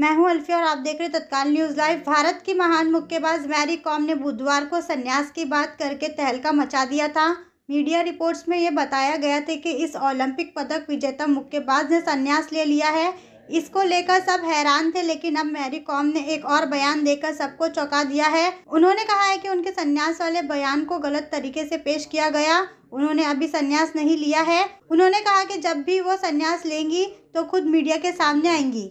मैं हूं अल्फिया और आप देख रहे हैं तत्काल न्यूज़ लाइव भारत की महान मुक्केबाज मैरी कॉम ने बुधवार को संन्यास की बात करके तहलका मचा दिया था मीडिया रिपोर्ट्स में ये बताया गया था कि इस ओलंपिक पदक विजेता मुक्केबाज ने संन्यास ले लिया है इसको लेकर सब हैरान थे लेकिन अब मैरी कॉम ने एक और बयान देकर सबको चौंका दिया है उन्होंने कहा है कि उनके संन्यास वाले बयान को गलत तरीके से पेश किया गया उन्होंने अभी संन्यास नहीं लिया है उन्होंने कहा कि जब भी वो संन्यास लेंगी तो खुद मीडिया के सामने आएंगी